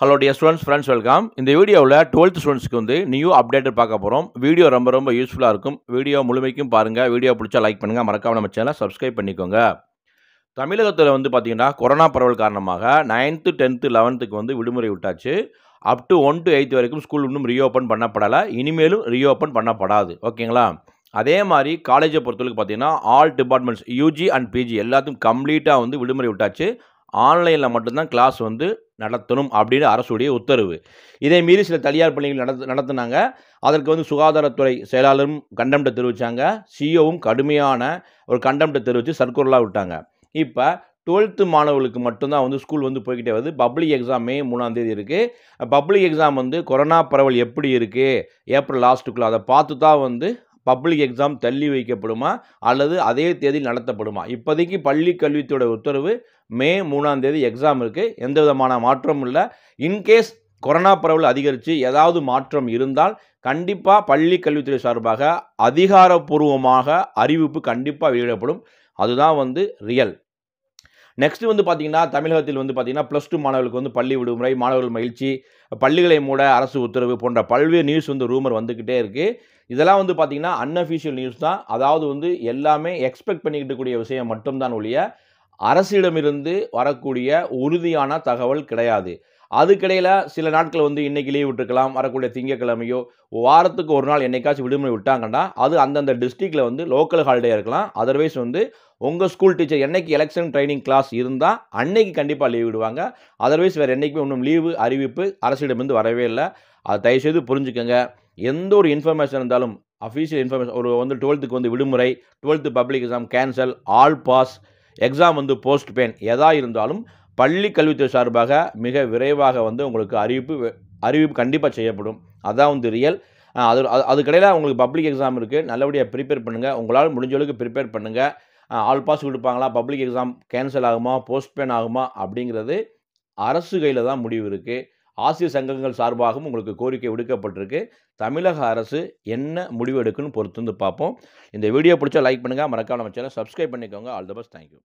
hello dear students friends welcome இந்த வீடியோவில் twelfth ஸ்டூடெண்ட்ஸ்க்கு வந்து நியூ அப்டேட்டட் பார்க்க போகிறோம் வீடியோ ரொம்ப ரொம்ப யூஸ்ஃபுல்லாக இருக்கும் வீடியோ முழுமைக்கும் பாருங்கள் வீடியோ பிடிச்சா லைக் பண்ணுங்கள் மறக்காமல் நம்ம சேனலை சப்ஸ்கிரைப் பண்ணிக்கோங்க தமிழகத்தில் வந்து பார்த்தீங்கன்னா கொரோனா பரவல் காரணமாக நைன்த்து டென்த்து லெவன்த்துக்கு வந்து விடுமுறை விட்டாச்சு up to one to eight வரைக்கும் ஸ்கூல் இன்னும் ரீஓப்பன் பண்ணப்படலை இனிமேலும் ரீஓப்பன் பண்ணப்படாது ஓகேங்களா அதே மாதிரி காலேஜை பொறுத்தவரைக்கும் பார்த்தீங்கன்னா all departments UG and PG எல்லாத்துக்கும் கம்ப்ளீட்டாக வந்து விடுமுறை விட்டாச்சு ஆன்லைனில் மட்டும்தான் கிளாஸ் வந்து நடத்தணும் அப்படின்னு அரசுடைய உத்தரவு இதே மீறி சில தனியார் பள்ளிகள் நடத்து நடத்தினாங்க அதற்கு வந்து சுகாதாரத்துறை செயலாளரும் கண்டம்ட்டை தெரிவித்தாங்க சிஓவும் e கடுமையான ஒரு கண்டம்ட்டை தெரிவித்து சர்க்குரலாக விட்டாங்க இப்போ டுவெல்த்து மாணவர்களுக்கு மட்டும்தான் வந்து ஸ்கூல் வந்து போய்கிட்டே வருது பப்ளிக் எக்ஸாம் மே மூணாந்தேதி இருக்குது பப்ளிக் எக்ஸாம் வந்து கொரோனா பரவல் எப்படி இருக்குது ஏப்ரல் லாஸ்ட்டுக்குள்ளே அதை பார்த்து தான் வந்து பப்ளிக் எக்ஸாம் தள்ளி வைக்கப்படுமா அல்லது அதே தேதி நடத்தப்படுமா இப்போதைக்கு பள்ளி கல்வித்துறை உத்தரவு மே மூணாம் தேதி எக்ஸாம் இருக்குது எந்த விதமான மாற்றமும் இல்லை இன்கேஸ் கொரோனா பரவல் அதிகரித்து ஏதாவது மாற்றம் இருந்தால் கண்டிப்பாக பள்ளி கல்வித்துறை சார்பாக அதிகாரப்பூர்வமாக அறிவிப்பு கண்டிப்பாக வெளியிடப்படும் அதுதான் வந்து ரியல் நெக்ஸ்ட் வந்து பார்த்திங்கன்னா தமிழகத்தில் வந்து பார்த்திங்கன்னா ப்ளஸ் டூ மாணவர்களுக்கு வந்து பள்ளி விடுமுறை மாணவர்கள் மகிழ்ச்சி பள்ளிகளை மூட அரசு உத்தரவு போன்ற பல்வேறு நியூஸ் வந்து ரூமர் வந்துக்கிட்டே இருக்குது இதெல்லாம் வந்து பார்த்திங்கன்னா அன்அஃபிஷியல் நியூஸ் தான் அதாவது வந்து எல்லாமே எக்ஸ்பெக்ட் பண்ணிக்கிட்டு கூடிய விஷயம் மட்டும்தான் ஒழிய அரசிடமிருந்து வரக்கூடிய உறுதியான தகவல் கிடையாது அதுக்கிடையில் சில நாட்கள் வந்து இன்றைக்கி லீவ் விட்டுருக்கலாம் வரக்கூடிய திங்கக்கிழமையோ வாரத்துக்கு ஒரு நாள் என்னைக்காச்சும் விடுமுறை விட்டாங்கன்னா அது அந்தந்த டிஸ்ட்ரிக்டில் வந்து லோக்கல் ஹாலிடே இருக்கலாம் அதர்வைஸ் வந்து உங்கள் ஸ்கூல் டீச்சர் என்றைக்கு எலெக்ஷன் ட்ரைனிங் கிளாஸ் இருந்தால் அன்னைக்கு கண்டிப்பாக லீவ் விடுவாங்க அதர்வைஸ் வேறு என்றைக்குமே ஒன்றும் லீவு அறிவிப்பு அரசிடமிருந்து வரவே இல்லை அதை தயவுசெய்து புரிஞ்சுக்கோங்க எந்த ஒரு இன்ஃபர்மேஷன் இருந்தாலும் அஃபீஷியல் இன்ஃபர்மேஷன் ஒரு வந்து டுவெல்த்துக்கு வந்து விடுமுறை twelfth public exam cancel all pass exam வந்து போஸ்ட் பெயின் எதா இருந்தாலும் பள்ளி கல்வித்துறை சார்பாக மிக விரைவாக வந்து உங்களுக்கு அறிவிப்பு அறிவிப்பு கண்டிப்பாக செய்யப்படும் அதான் வந்து ரியல் அது அது அதுக்கடையில் உங்களுக்கு பப்ளிக் எக்ஸாம் இருக்குது நல்லபடியாக ப்ரிப்பேர் பண்ணுங்கள் உங்களால் முடிஞ்ச அளவுக்கு ப்ரிப்பேர் பண்ணுங்கள் ஆல் பாஸ் கொடுப்பாங்களா பப்ளிக் எக்ஸாம் கேன்சல் ஆகுமா போஸ்ட்பேன் ஆகுமா அப்படிங்கிறது அரசு கையில் தான் முடிவு இருக்குது ஆசிரியர் சங்கங்கள் சார்பாகவும் உங்களுக்கு கோரிக்கை விடுக்கப்பட்டிருக்கு தமிழக அரசு என்ன முடிவு எடுக்குன்னு பொறுத்து வந்து பார்ப்போம் இந்த வீடியோ பிடிச்சா லைக் பண்ணுங்கள் மறக்காமல் சேனல் சப்ஸ்கிரைப் பண்ணிக்கோங்க ஆல் த பெஸ்ட் தேங்க்யூ